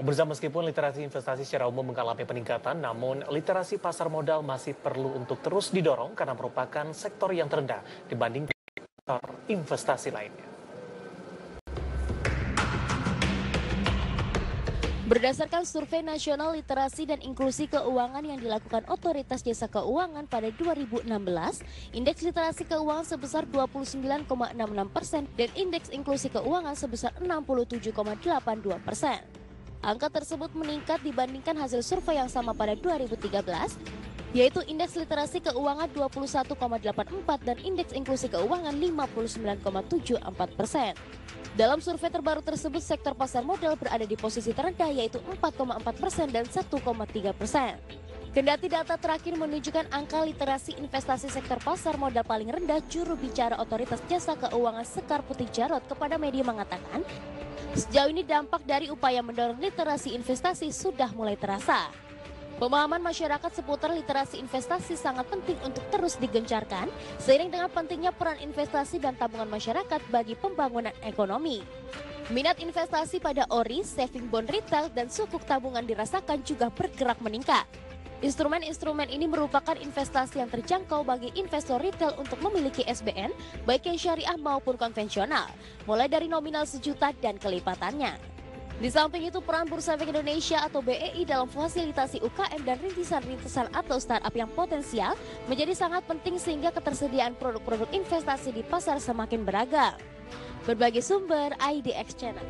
Pemirsa meskipun literasi investasi secara umum mengalami peningkatan, namun literasi pasar modal masih perlu untuk terus didorong karena merupakan sektor yang terendah dibanding sektor investasi lainnya. Berdasarkan survei nasional literasi dan inklusi keuangan yang dilakukan Otoritas Jasa Keuangan pada 2016, indeks literasi keuangan sebesar 29,66 persen dan indeks inklusi keuangan sebesar 67,82 persen. Angka tersebut meningkat dibandingkan hasil survei yang sama pada 2013, yaitu indeks literasi keuangan 21,84 dan indeks inklusi keuangan 59,74 persen. Dalam survei terbaru tersebut, sektor pasar modal berada di posisi terendah yaitu 4,4 persen dan 1,3 persen. Kendati data terakhir menunjukkan angka literasi investasi sektor pasar modal paling rendah, juru bicara Otoritas Jasa Keuangan Sekar Putih Jarot kepada media mengatakan, Sejauh ini dampak dari upaya mendorong literasi investasi sudah mulai terasa. Pemahaman masyarakat seputar literasi investasi sangat penting untuk terus digencarkan seiring dengan pentingnya peran investasi dan tabungan masyarakat bagi pembangunan ekonomi. Minat investasi pada ori, saving bond retail, dan sukuk tabungan dirasakan juga bergerak meningkat. Instrumen-instrumen ini merupakan investasi yang terjangkau bagi investor retail untuk memiliki SBN, baik yang syariah maupun konvensional, mulai dari nominal sejuta dan kelipatannya. Di samping itu peran Bursa Efek Indonesia atau BEI dalam fasilitasi UKM dan rintisan-rintisan atau startup yang potensial menjadi sangat penting sehingga ketersediaan produk-produk investasi di pasar semakin beragam. Berbagai sumber IDX Channel.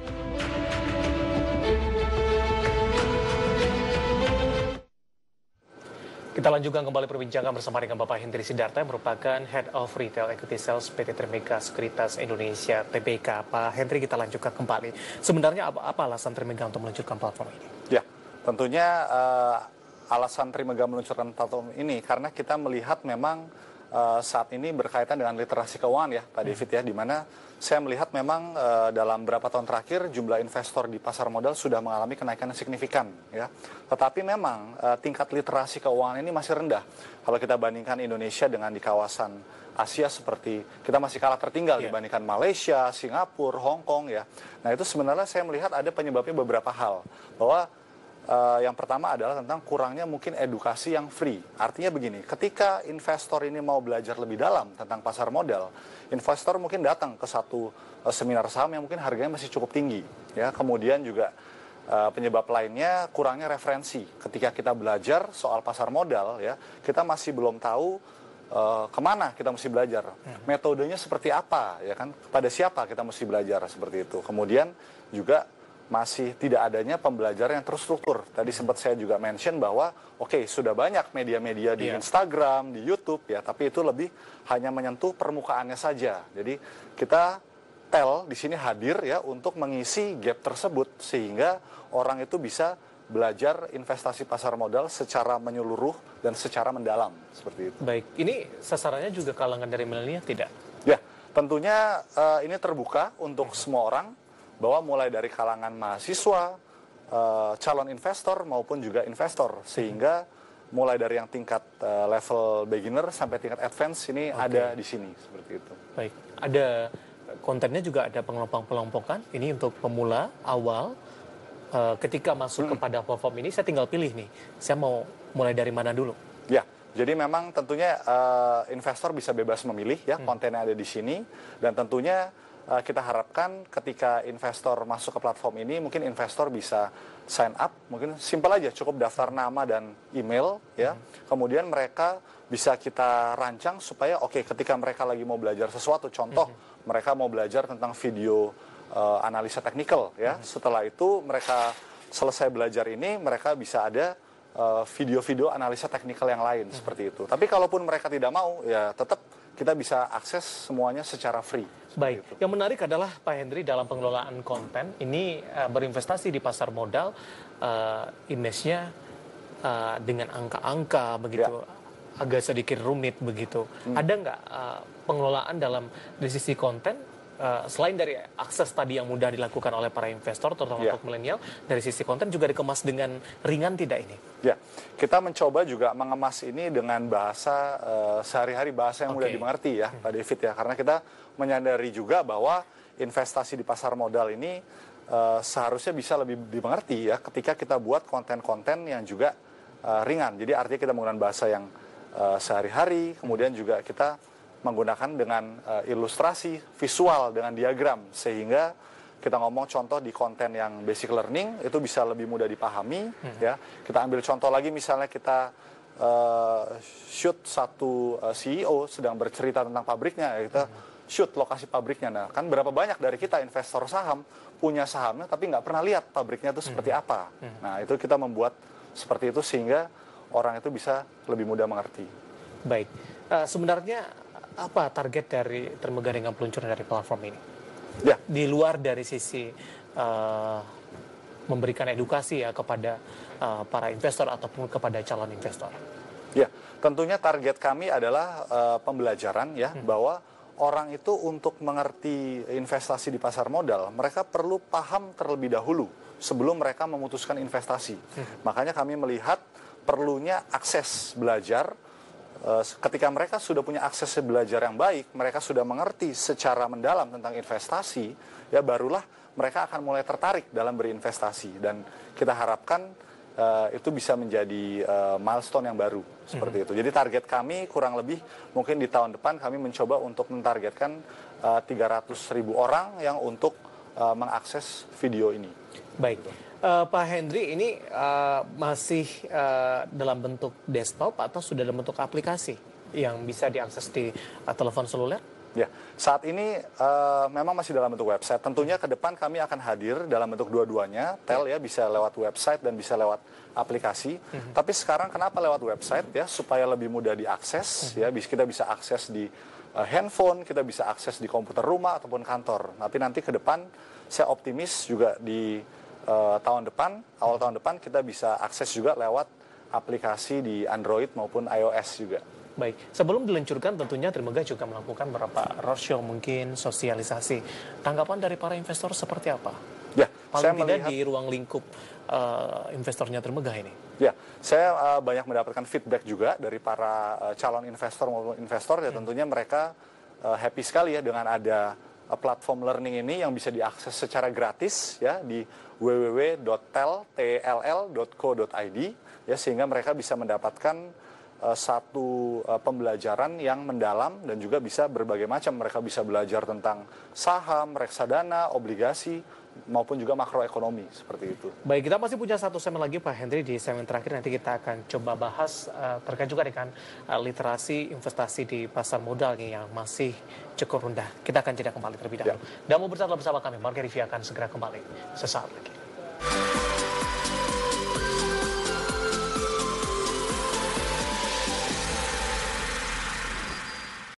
Kita lanjutkan kembali perbincangan bersama dengan Bapak Hendri Sidarta yang merupakan Head of Retail Equity Sales PT Termika Sekuritas Indonesia TBK. Pak Hendri kita lanjutkan kembali. Sebenarnya apa, apa alasan Termika untuk meluncurkan platform ini? Ya, tentunya uh, alasan Termika meluncurkan platform ini karena kita melihat memang Eh, saat ini berkaitan dengan literasi keuangan ya Pak iya. David ya, di mana saya melihat memang uh, dalam beberapa tahun terakhir jumlah investor di pasar modal sudah mengalami kenaikan yang signifikan ya. Tetapi memang uh, tingkat literasi keuangan ini masih rendah kalau kita bandingkan Indonesia dengan di kawasan Asia seperti kita masih kalah tertinggal yeah. dibandingkan Malaysia, Singapura, Hong Kong ya. Nah itu sebenarnya saya melihat ada penyebabnya beberapa hal bahwa Uh, yang pertama adalah tentang kurangnya mungkin edukasi yang free. Artinya begini, ketika investor ini mau belajar lebih dalam tentang pasar modal, investor mungkin datang ke satu uh, seminar saham yang mungkin harganya masih cukup tinggi, ya. Kemudian juga uh, penyebab lainnya kurangnya referensi. Ketika kita belajar soal pasar modal, ya, kita masih belum tahu uh, kemana kita mesti belajar, hmm. metodenya seperti apa, ya kan? Kepada siapa kita mesti belajar seperti itu. Kemudian juga masih tidak adanya pembelajaran yang terstruktur. Tadi sempat saya juga mention bahwa oke okay, sudah banyak media-media di yeah. Instagram, di YouTube ya, tapi itu lebih hanya menyentuh permukaannya saja. Jadi kita tel di sini hadir ya untuk mengisi gap tersebut sehingga orang itu bisa belajar investasi pasar modal secara menyeluruh dan secara mendalam seperti itu. Baik, ini sasarannya juga kalangan dari milenial tidak? Ya, tentunya uh, ini terbuka untuk semua orang bahwa mulai dari kalangan mahasiswa, eh, calon investor maupun juga investor sehingga mulai dari yang tingkat eh, level beginner sampai tingkat advance ini okay. ada di sini seperti itu. Baik, ada kontennya juga ada pengelompokan pelompokan Ini untuk pemula awal eh, ketika masuk hmm. kepada platform ini saya tinggal pilih nih. Saya mau mulai dari mana dulu? Ya. Jadi memang tentunya uh, investor bisa bebas memilih ya hmm. kontennya ada di sini dan tentunya Eh, kita harapkan ketika investor masuk ke platform ini mungkin investor bisa sign up mungkin simpel aja cukup daftar nama dan email ya hmm. kemudian mereka bisa kita rancang supaya oke okay, ketika mereka lagi mau belajar sesuatu contoh hmm. mereka mau belajar tentang video uh, analisa teknikal ya hmm. setelah itu mereka selesai belajar ini mereka bisa ada eh, video-video uh, analisa teknikal yang lain hmm. seperti itu tapi kalaupun mereka tidak mau ya tetap kita bisa akses semuanya secara free. Baik, yang menarik adalah Pak Hendri dalam pengelolaan konten ini uh, berinvestasi di pasar modal, uh, eh, image uh, eh, dengan angka-angka begitu. Ya agak sedikit rumit begitu. Hmm. Ada nggak uh, pengelolaan dalam dari sisi konten Eh, selain dari akses tadi yang mudah dilakukan oleh para investor terutama yeah. untuk milenial dari sisi konten juga dikemas dengan ringan tidak ini? Ya, yeah. kita mencoba juga mengemas ini dengan bahasa uh, sehari-hari bahasa yang okay. mudah dimengerti ya, hmm. Pak David ya, karena kita menyadari juga bahwa investasi di pasar modal ini uh, seharusnya bisa lebih dimengerti ya ketika kita buat konten-konten yang juga uh, ringan. Jadi artinya kita menggunakan bahasa yang uh, sehari-hari, kemudian juga kita menggunakan dengan uh, ilustrasi visual dengan diagram sehingga kita ngomong contoh di konten yang basic learning itu bisa lebih mudah dipahami hmm. ya kita ambil contoh lagi misalnya kita uh, shoot satu uh, eh, CEO sedang bercerita tentang pabriknya ya kita hmm. shoot lokasi pabriknya nah kan berapa banyak dari kita investor saham punya sahamnya tapi nggak pernah lihat pabriknya itu seperti hmm. apa hmm. nah itu kita membuat seperti itu sehingga orang itu bisa lebih mudah mengerti baik uh, sebenarnya apa target dari dengan peluncuran dari platform ini? Ya. Di luar dari sisi uh, memberikan edukasi ya kepada uh, para investor ataupun kepada calon investor. Ya, tentunya target kami adalah uh, pembelajaran ya hmm. bahwa orang itu untuk mengerti investasi di pasar modal, mereka perlu paham terlebih dahulu sebelum mereka memutuskan investasi. Hmm. Makanya kami melihat perlunya akses belajar Eh, ketika mereka sudah punya akses belajar yang baik, mereka sudah mengerti secara mendalam tentang investasi, ya barulah mereka akan mulai tertarik dalam berinvestasi dan kita harapkan uh, itu bisa menjadi uh, milestone yang baru seperti mm -hmm. itu. Jadi target kami kurang lebih mungkin di tahun depan kami mencoba untuk mentargetkan uh, 300 ribu orang yang untuk uh, mengakses video ini. Baik. Uh, Pak Hendri ini uh, masih uh, dalam bentuk desktop atau sudah dalam bentuk aplikasi yang bisa diakses di uh, telepon seluler? Ya, saat ini uh, memang masih dalam bentuk website. Tentunya ke depan kami akan hadir dalam bentuk dua-duanya. Tel ya bisa lewat website dan bisa lewat aplikasi. Mm -hmm. Tapi sekarang kenapa lewat website ya supaya lebih mudah diakses mm -hmm. ya. Kita bisa akses di Eh, handphone, kita bisa akses di komputer rumah ataupun kantor. Tapi nanti ke depan saya optimis juga di uh, tahun depan, awal tahun depan kita bisa akses juga lewat aplikasi di Android maupun iOS juga. Baik, sebelum diluncurkan tentunya Trimedia juga melakukan beberapa roadshow mungkin sosialisasi. Tanggapan dari para investor seperti apa? Ya, paling saya tidak melihat... di ruang lingkup uh, investornya Trimedia ini. Ya, saya uh, banyak mendapatkan feedback juga dari para uh, calon investor maupun investor ya hmm. tentunya mereka uh, happy sekali ya dengan ada uh, platform learning ini yang bisa diakses secara gratis ya di www.tel.tll.co.id ya sehingga mereka bisa mendapatkan Eh, satu eh, pembelajaran yang mendalam dan juga bisa berbagai macam. Mereka bisa belajar tentang saham, reksadana, obligasi, maupun juga makroekonomi seperti itu. Baik, kita masih punya satu semen lagi Pak Hendry di semen terakhir nanti kita akan coba bahas uh, terkait juga dengan uh, literasi investasi di pasar modal yang masih cukup rendah. Kita akan jeda kembali terlebih ya. dahulu. Ya. Dan mau bersama bersama kami, Marga Rivi akan segera kembali sesaat lagi.